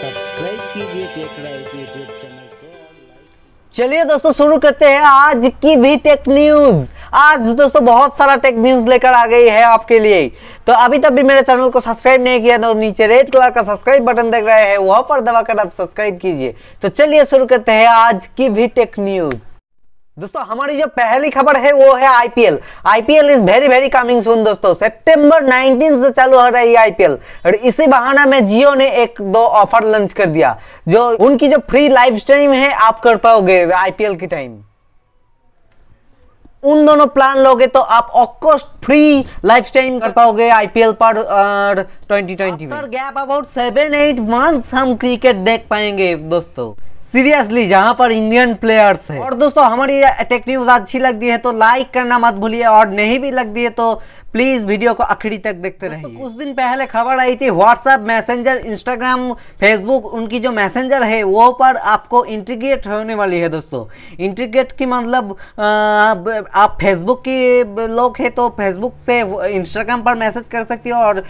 subscribe कीजिए take rise YouTube channel चलिए दोस्तों शुरू करते हैं आज की भी टेक न्यूज आज दोस्तों बहुत सारा टेक न्यूज लेकर आ गई है आपके लिए तो अभी तक भी मेरे चैनल को सब्सक्राइब नहीं किया तो नीचे रेड कलर का सब्सक्राइब बटन देख रहे हैं वहां पर दबाकर आप सब्सक्राइब कीजिए तो चलिए शुरू करते हैं आज की भी टेक न्यूज दोस्तों हमारी जो पहली खबर है वो है IPL IPL is very very coming soon दोस्तों सितंबर 19 से चालू हो रहा है आईपीएल और इसी बहाना में जियो ने एक दो ऑफर लॉन्च कर दिया जो उनकी जो फ्री लाइव स्ट्रीम है आप कर पाओगे आईपीएल की टाइम उन दोनों प्लान लोगे तो आप ऑकोस्ट फ्री लाइफ स्टाइम कर पाओगे आईपीएल पर और 2020 में gap about seven eight month हम क्रिकेट देख पाएंगे दोस्तों सीरियसली जहाँ पर इंडियन प्लेयर्स है और दोस्तों हमारी टेक न्यूज़ अच्छी लगती है तो लाइक करना मत भूलिए और नहीं भी लगती है तो प्लीज़ वीडियो को आखिरी तक देखते रहिए कुछ दिन पहले खबर आई थी व्हाट्सएप मैसेंजर इंस्टाग्राम फेसबुक उनकी जो मैसेंजर है वो पर आपको इंटीग्रेट होने वाली है दोस्तों इंटीग्रेट की मतलब आप फेसबुक की लोग हैं तो फेसबुक से इंस्टाग्राम पर मैसेज कर सकती हो और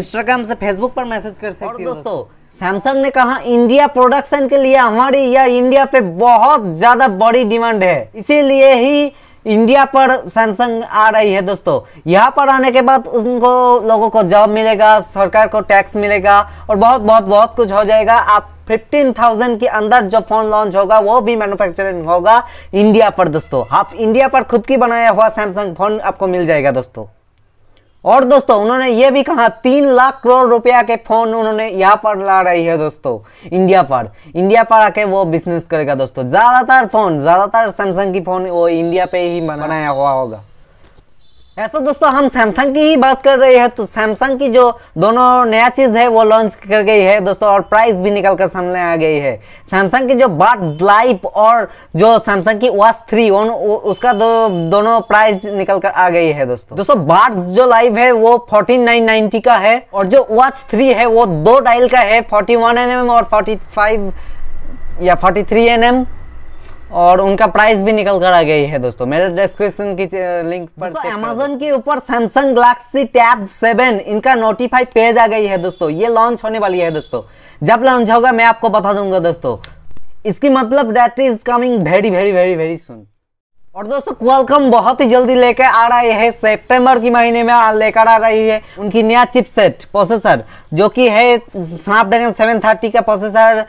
इंस्टाग्राम से फेसबुक पर मैसेज कर सकती हो दोस्तों सैमसंग ने कहा इंडिया प्रोडक्शन के लिए हमारी या इंडिया पे बहुत ज़्यादा बड़ी डिमांड है इसीलिए ही इंडिया पर सैमसंग आ रही है दोस्तों यहाँ पर आने के बाद उनको लोगों को जॉब मिलेगा सरकार को टैक्स मिलेगा और बहुत बहुत बहुत कुछ हो जाएगा आप 15,000 के अंदर जो फोन लॉन्च होगा वो भी मैन्युफैक्चरिंग होगा इंडिया पर दोस्तों आप इंडिया पर खुद की बनाया हुआ सैमसंग फोन आपको मिल जाएगा दोस्तों और दोस्तों उन्होंने ये भी कहा तीन लाख करोड़ रुपया के फोन उन्होंने यहाँ पर ला रही है दोस्तों इंडिया पर इंडिया पर आके वो बिजनेस करेगा दोस्तों ज्यादातर फोन ज्यादातर सैमसंग की फोन वो इंडिया पे ही बनाया हुआ होगा ऐसा दोस्तों हम सैमसंग की ही बात कर रहे हैं तो सैमसंग की जो दोनों नया चीज़ है वो लॉन्च कर गई है दोस्तों और प्राइस भी निकल कर सामने आ गई है सैमसंग की जो बाट लाइफ और जो सैमसंग की वॉच थ्री उन, उसका दो, दोनों प्राइस निकल कर आ गई है दोस्तों दोस्तों बाट जो लाइव है वो फोर्टीन नाइन नाइनटी का है और जो वॉच थ्री है वो दो डाइल का है फोर्टी वन एन एम और फोर्टी फाइव या फोर्टी थ्री एन एम और उनका प्राइस भी निकल कर आ गई है दोस्तों मेरे डिस्क्रिप्शन की लिंक पर अमेजोन के ऊपर सैमसंग गलेक्सी टैब सेवन इनका नोटिफाई पेज आ गई है दोस्तों ये लॉन्च होने वाली है दोस्तों जब लॉन्च होगा मैं आपको बता दूंगा दोस्तों इसकी मतलब date is coming very very very very soon और दोस्तों क्वालकॉम बहुत ही जल्दी लेकर आ रहा है सितंबर की महीने में लेकर आ रही है उनकी नया चिपसेट प्रोसेसर जो कि है स्नैपड्रैगन 730 का प्रोसेसर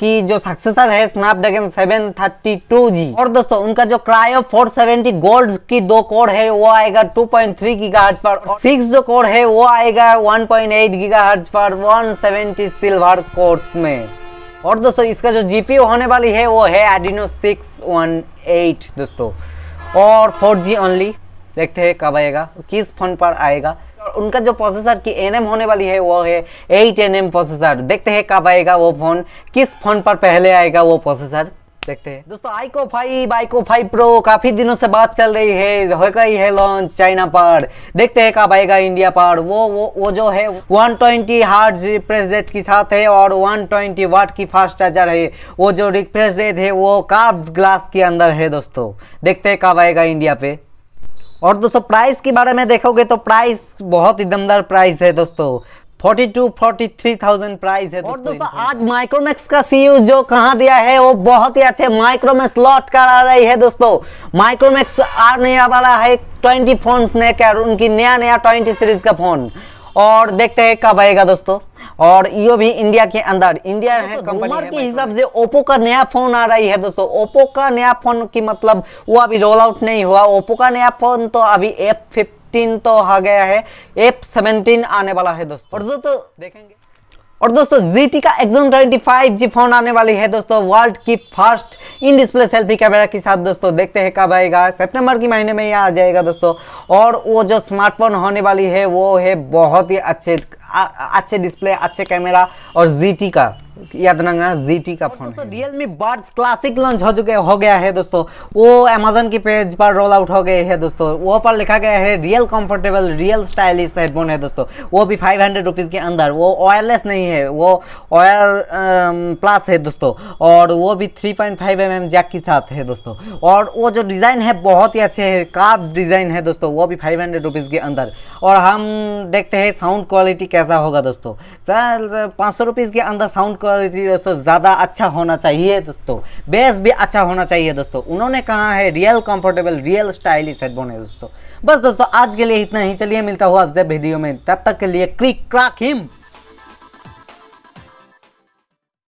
की जो सक्सेसर है स्नैपड्रैगन 732G और दोस्तों उनका जो क्रायो 470 गोल्ड की दो कोर है वो आएगा 2.3 पॉइंट गीगाहर्ट्ज पर सिक्स जो कोर है वो आएगा वन पॉइंट पर वन सिल्वर कोर्स में और दोस्तों इसका जो जीपीओ होने वाली है वो है एडिनो सिक्स वन एट दोस्तों और फोर जी ओनली देखते हैं कब आएगा किस फोन पर आएगा और उनका जो प्रोसेसर की एन होने वाली है वो है एट एन प्रोसेसर देखते हैं कब आएगा वो फ़ोन किस फ़ोन पर पहले आएगा वो प्रोसेसर देखते हैं दोस्तों iQOO five iQOO five pro काफी दिनों से बात चल रही है हो गई है लॉन्च चाइना पर देखते हैं कब आएगा इंडिया पर वो वो वो जो है 120 ट्वेंटी हार्ट रिफ्रेश रेट के साथ है और 120 ट्वेंटी वाट की फास्ट चार्जर है वो जो रिफ्रेश रेट है वो काफ ग्लास के अंदर है दोस्तों देखते हैं कब आएगा इंडिया पे और दोस्तों प्राइस के बारे में देखोगे तो प्राइस बहुत ही दमदार प्राइस है दोस्तों प्राइस है और दोस्तों आज माइक्रोमैक्स का e जो कहा दिया है वो बहुत ही अच्छे माइक्रोमैक्स लॉट रही है दोस्तों माइक्रोमैक्स आने वाला है ट्वेंटी फोन उनकी नया नया ट्वेंटी सीरीज का फोन और देखते हैं कब आएगा दोस्तों और ये भी इंडिया के अंदर इंडिया है कंपनी के हिसाब से ओप्पो का नया फोन आ रही है दोस्तों ओप्पो का नया फोन की मतलब वो अभी रोल आउट नहीं हुआ ओप्पो का नया फोन तो अभी एफ फिफ्टीन तो आ गया है एफ सेवनटीन आने वाला है दोस्तों और जो तो देखेंगे और दोस्तों GT का एक्सन 25G फोन आने वाली है दोस्तों वर्ल्ड की first in display selfie camera के साथ दोस्तों देखते हैं कब आएगा सितंबर के महीने में ये आ जाएगा दोस्तों और वो जो स्मार्टफोन होने वाली है वो है बहुत ही अच्छे अच्छे डिस्प्ले अच्छे कैमरा और GT का याद रखना जी टी का फोन दोस्तों Realme buds classic launch हो चुके हो गया है दोस्तों वो अमेजन की पेज पर रोल आउट हो गए है दोस्तों वो पर लिखा गया है real comfortable real stylish headphone है दोस्तों वो भी फाइव हंड्रेड रुपीज़ के अंदर वो वायरलेस नहीं है वो वायर प्लस um, है दोस्तों और वो भी three point five M M jack के साथ है दोस्तों और वो जो डिज़ाइन है बहुत ही अच्छे है का डिज़ाइन है दोस्तों वो भी फाइव हंड्रेड रुपीज़ के अंदर और हम देखते हैं साउंड क्वालिटी कैसा होगा दोस्तों सर पाँच सौ रुपीज़ के अंदर साउंड क्वालिटी दोस्तों ज़्यादा अच्छा होना चाहिए दोस्तों बेस भी अच्छा होना चाहिए दोस्तों उन्होंने कहा है real comfortable real stylish headphone है दोस्तों बस दोस्तों आज के लिए इतना ही चलिए मिलता हुआ आपसे वीडियो में तब तक के लिए क्लिक क्राक हिम